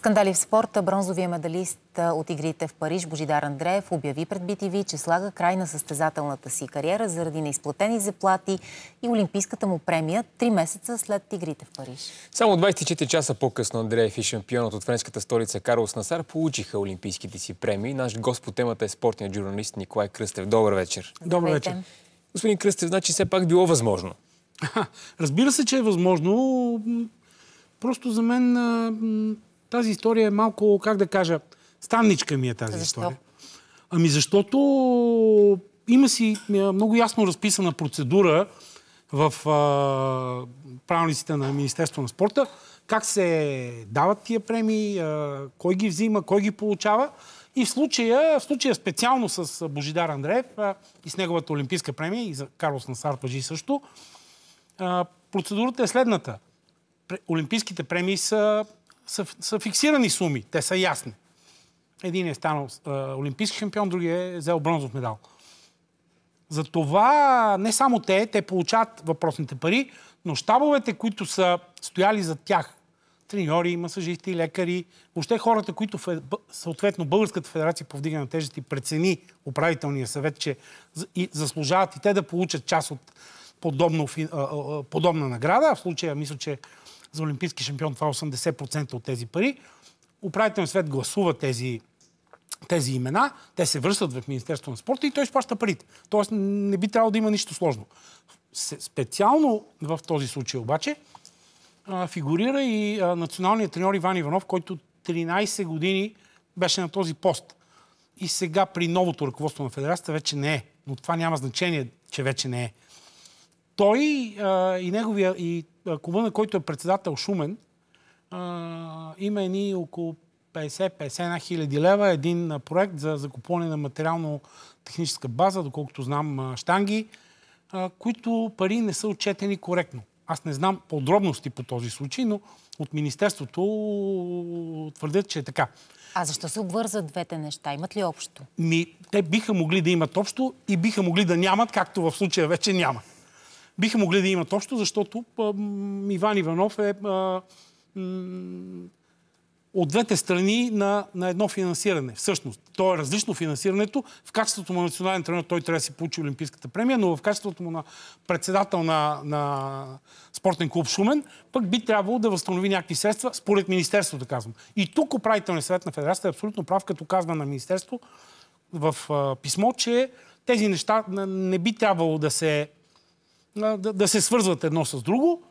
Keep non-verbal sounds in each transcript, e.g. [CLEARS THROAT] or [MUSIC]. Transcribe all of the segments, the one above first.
Скандали в спорта. Бронзовия медалист от игрите в Париж Божидар Андреев обяви пред BTV, че слага край на състезателната си кариера заради неизплатени заплати и олимпийската му премия три месеца след игрите в Париж. Само 24 часа по-късно Андреев и шампионът от френската столица Карлос Насар получиха олимпийските си премии. Наш гост по темата е спортният журналист Николай Кръстев. Добър вечер. Добър вечер. Господин Кръстев, значи все пак било възможно. Разбира се, че е възможно. Просто за мен тази история е малко, как да кажа, странничка ми е тази Защо? история. Ами защото има си е, много ясно разписана процедура в а, правилниците на Министерство на спорта, как се дават тия премии, а, кой ги взима, кой ги получава. И в случая, в случая специално с Божидар Андреев а, и с неговата олимпийска премия, и за Карлос Насар Пажи също, а, процедурата е следната. Олимпийските премии са са, са фиксирани суми, те са ясни. Един е станал а, олимпийски шампион, другия е взел бронзов медал. Затова не само те, те получават въпросните пари, но щабовете, които са стояли за тях, треньори, масажисти, лекари, въобще хората, които съответно Българската федерация по вдигане на тежести прецени управителния съвет, че и заслужават и те да получат част от подобно, подобна награда. В случая мисля, че за олимпийски шампион, това 80% е от тези пари. Управителен свет гласува тези тези имена, те се връщат в Министерството на спорта и той изплаща парите. Тоест не би трябвало да има нищо сложно. Специално в този случай обаче фигурира и националният треньор Иван Иванов, който 13 години беше на този пост. И сега при новото ръководство на федерацията вече не е. Но това няма значение, че вече не е той а, и неговия, и клуба, на който е председател Шумен, а, има едни около 50-51 хиляди лева, един а, проект за закупване на материално-техническа база, доколкото знам а, штанги, а, които пари не са отчетени коректно. Аз не знам подробности по този случай, но от Министерството твърдят, че е така. А защо се обвързат двете неща? Имат ли общо? Ми, те биха могли да имат общо и биха могли да нямат, както в случая вече няма биха могли да имат общо, защото Иван Иванов е от двете страни на, на едно финансиране. Всъщност, то е различно финансирането. В качеството му на национален тренер той трябва да си получи Олимпийската премия, но в качеството му на председател на, на спортен клуб Шумен, пък би трябвало да възстанови някакви средства, според Министерството, казвам. И тук управителният съвет на Федерацията е абсолютно прав, като казва на Министерство в а, писмо, че тези неща не би трябвало да се да, да се свързват едно с друго.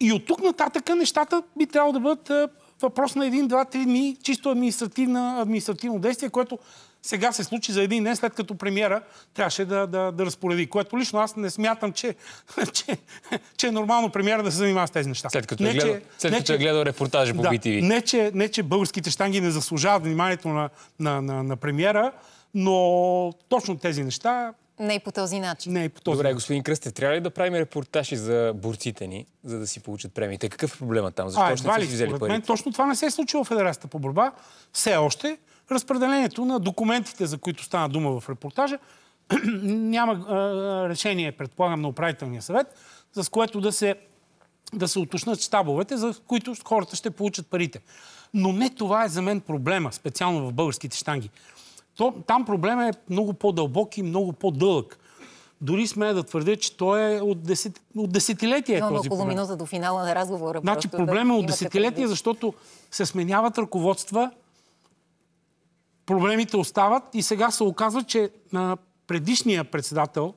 И от тук нататък нещата би трябвало да бъдат е, въпрос на един, два, три дни, чисто административно действие, което сега се случи за един ден, след като премиера трябваше да, да, да разпореди. Което лично аз не смятам, че, [LAUGHS] че, че е нормално премиера да се занимава с тези неща. След като, е не, е, гледал, че, след не, като е че, е гледал репортажа по да, BTV. Не че, не, че българските щанги не заслужават вниманието на, на, на, на премиера, но точно тези неща не и по този начин. Не и по този Добре, господин Кръстев, трябва ли да правим репортажи за борците ни, за да си получат премиите? Какъв е проблема там? Защо а, ще не са взели парите? точно това не се е случило в Федерацията по борба. Все още разпределението на документите, за които стана дума в репортажа, [CLEARS THROAT] няма решение, предполагам, на управителния съвет, с което да се, да се уточнат щабовете, за които хората ще получат парите. Но не това е за мен проблема, специално в българските штанги. То, там проблема е много по-дълбок и много по-дълъг. Дори сме да твърдя, че той е от, десет, от десетилетия. Е Имаме този около минута до финала на разговора. Значи проблема да е от десетилетия, защото се сменяват ръководства, проблемите остават и сега се оказва, че на предишния председател,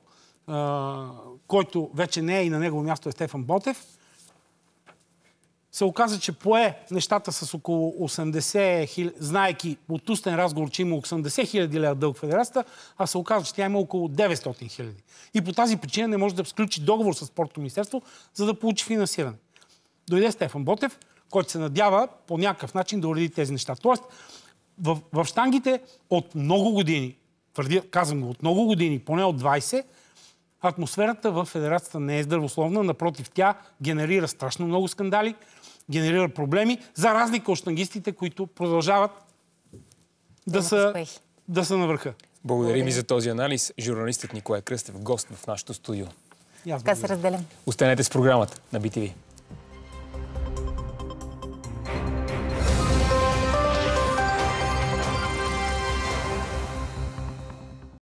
който вече не е и на негово място е Стефан Ботев, се оказа, че пое нещата с около 80 хиляди, знаеки от устен разговор, че има 80 хиляди лева дълг федерацията, а се оказа, че тя има около 900 хиляди. И по тази причина не може да сключи договор с спортното министерство, за да получи финансиране. Дойде Стефан Ботев, който се надява по някакъв начин да уреди тези неща. Тоест, в, в штангите от много години, твърди, казвам го, от много години, поне от 20, атмосферата в федерацията не е здравословна, напротив, тя генерира страшно много скандали, генерира проблеми, за разлика от штангистите, които продължават да, са, да са на върха. Благодарим ви за този анализ. Журналистът Николай Кръстев, гост в нашото студио. Така се разделям. Останете с програмата на BTV.